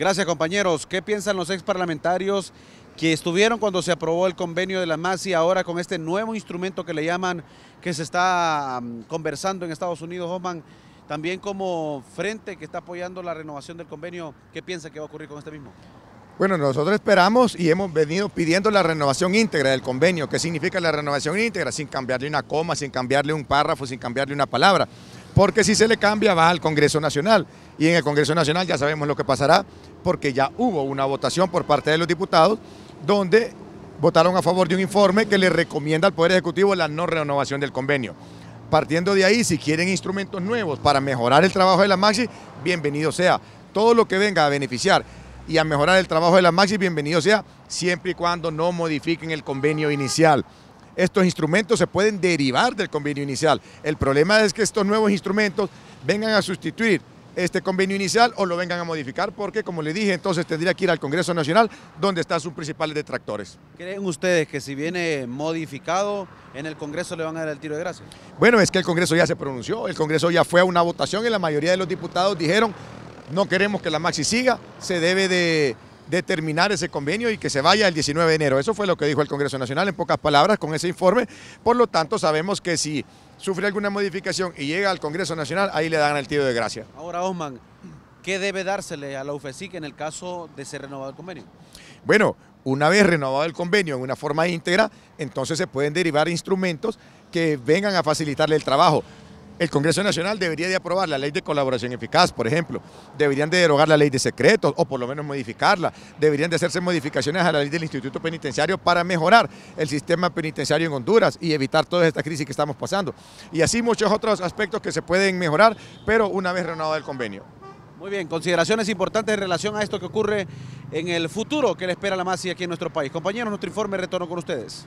Gracias compañeros. ¿Qué piensan los ex parlamentarios que estuvieron cuando se aprobó el convenio de la Masi, ahora con este nuevo instrumento que le llaman, que se está conversando en Estados Unidos, Oman También como frente que está apoyando la renovación del convenio, ¿qué piensa que va a ocurrir con este mismo? Bueno, nosotros esperamos y hemos venido pidiendo la renovación íntegra del convenio. ¿Qué significa la renovación íntegra? Sin cambiarle una coma, sin cambiarle un párrafo, sin cambiarle una palabra. Porque si se le cambia va al Congreso Nacional. Y en el Congreso Nacional ya sabemos lo que pasará, porque ya hubo una votación por parte de los diputados donde votaron a favor de un informe que le recomienda al Poder Ejecutivo la no renovación del convenio. Partiendo de ahí, si quieren instrumentos nuevos para mejorar el trabajo de la Maxi, bienvenido sea. Todo lo que venga a beneficiar y a mejorar el trabajo de la Maxi, bienvenido sea, siempre y cuando no modifiquen el convenio inicial estos instrumentos se pueden derivar del convenio inicial. El problema es que estos nuevos instrumentos vengan a sustituir este convenio inicial o lo vengan a modificar, porque como le dije, entonces tendría que ir al Congreso Nacional, donde están sus principales detractores. ¿Creen ustedes que si viene modificado, en el Congreso le van a dar el tiro de gracia? Bueno, es que el Congreso ya se pronunció, el Congreso ya fue a una votación y la mayoría de los diputados dijeron, no queremos que la Maxi siga, se debe de determinar ese convenio y que se vaya el 19 de enero. Eso fue lo que dijo el Congreso Nacional en pocas palabras con ese informe. Por lo tanto, sabemos que si sufre alguna modificación y llega al Congreso Nacional, ahí le dan el tiro de gracia. Ahora, Osman, ¿qué debe dársele a la UFESIC en el caso de ser renovado el convenio? Bueno, una vez renovado el convenio en una forma íntegra, entonces se pueden derivar instrumentos que vengan a facilitarle el trabajo el Congreso Nacional debería de aprobar la ley de colaboración eficaz, por ejemplo, deberían de derogar la ley de secretos o por lo menos modificarla, deberían de hacerse modificaciones a la ley del Instituto Penitenciario para mejorar el sistema penitenciario en Honduras y evitar todas estas crisis que estamos pasando. Y así muchos otros aspectos que se pueden mejorar, pero una vez renovado el convenio. Muy bien, consideraciones importantes en relación a esto que ocurre en el futuro que le espera la MASI aquí en nuestro país. Compañeros, nuestro informe, retorno con ustedes.